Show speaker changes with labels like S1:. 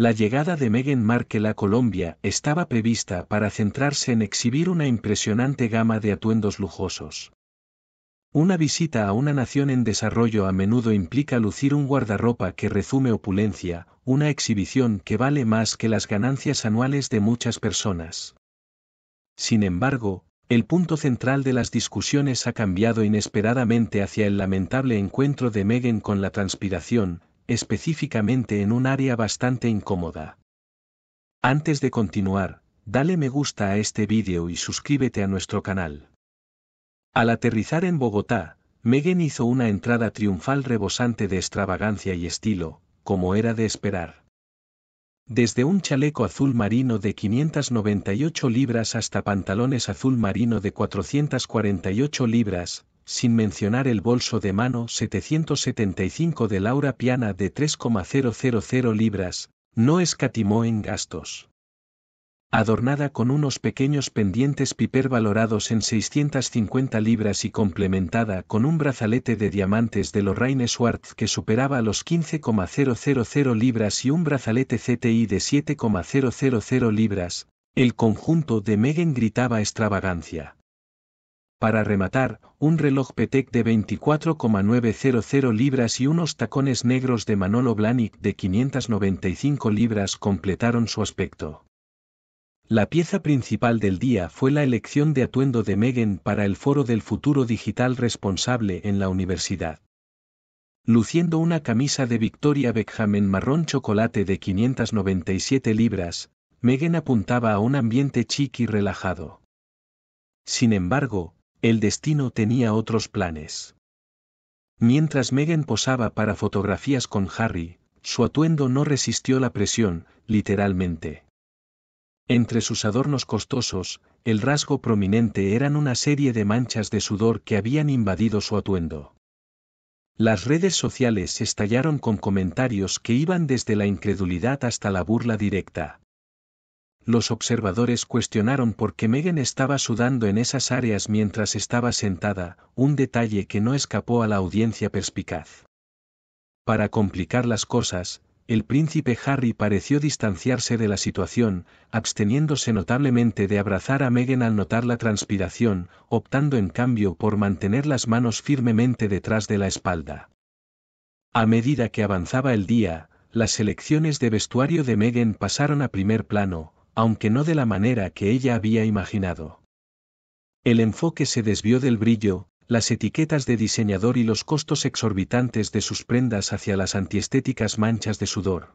S1: La llegada de Meghan Markle a Colombia estaba prevista para centrarse en exhibir una impresionante gama de atuendos lujosos. Una visita a una nación en desarrollo a menudo implica lucir un guardarropa que resume opulencia, una exhibición que vale más que las ganancias anuales de muchas personas. Sin embargo, el punto central de las discusiones ha cambiado inesperadamente hacia el lamentable encuentro de Meghan con la transpiración, específicamente en un área bastante incómoda. Antes de continuar, dale me gusta a este vídeo y suscríbete a nuestro canal. Al aterrizar en Bogotá, Megan hizo una entrada triunfal rebosante de extravagancia y estilo, como era de esperar. Desde un chaleco azul marino de 598 libras hasta pantalones azul marino de 448 libras, sin mencionar el bolso de mano 775 de Laura Piana de 3,000 libras, no escatimó en gastos. Adornada con unos pequeños pendientes piper valorados en 650 libras y complementada con un brazalete de diamantes de Lorraine Schwartz que superaba los 15,000 libras y un brazalete CTI de 7,000 libras, el conjunto de Megan gritaba extravagancia. Para rematar, un reloj Petec de 24,900 libras y unos tacones negros de Manolo Blahnik de 595 libras completaron su aspecto. La pieza principal del día fue la elección de atuendo de Megan para el Foro del Futuro Digital responsable en la universidad. Luciendo una camisa de Victoria Beckham en marrón chocolate de 597 libras, Megan apuntaba a un ambiente chic y relajado. Sin embargo, el destino tenía otros planes. Mientras Megan posaba para fotografías con Harry, su atuendo no resistió la presión, literalmente. Entre sus adornos costosos, el rasgo prominente eran una serie de manchas de sudor que habían invadido su atuendo. Las redes sociales estallaron con comentarios que iban desde la incredulidad hasta la burla directa los observadores cuestionaron por qué Megan estaba sudando en esas áreas mientras estaba sentada, un detalle que no escapó a la audiencia perspicaz. Para complicar las cosas, el príncipe Harry pareció distanciarse de la situación, absteniéndose notablemente de abrazar a Meghan al notar la transpiración, optando en cambio por mantener las manos firmemente detrás de la espalda. A medida que avanzaba el día, las elecciones de vestuario de Meghan pasaron a primer plano, aunque no de la manera que ella había imaginado. El enfoque se desvió del brillo, las etiquetas de diseñador y los costos exorbitantes de sus prendas hacia las antiestéticas manchas de sudor.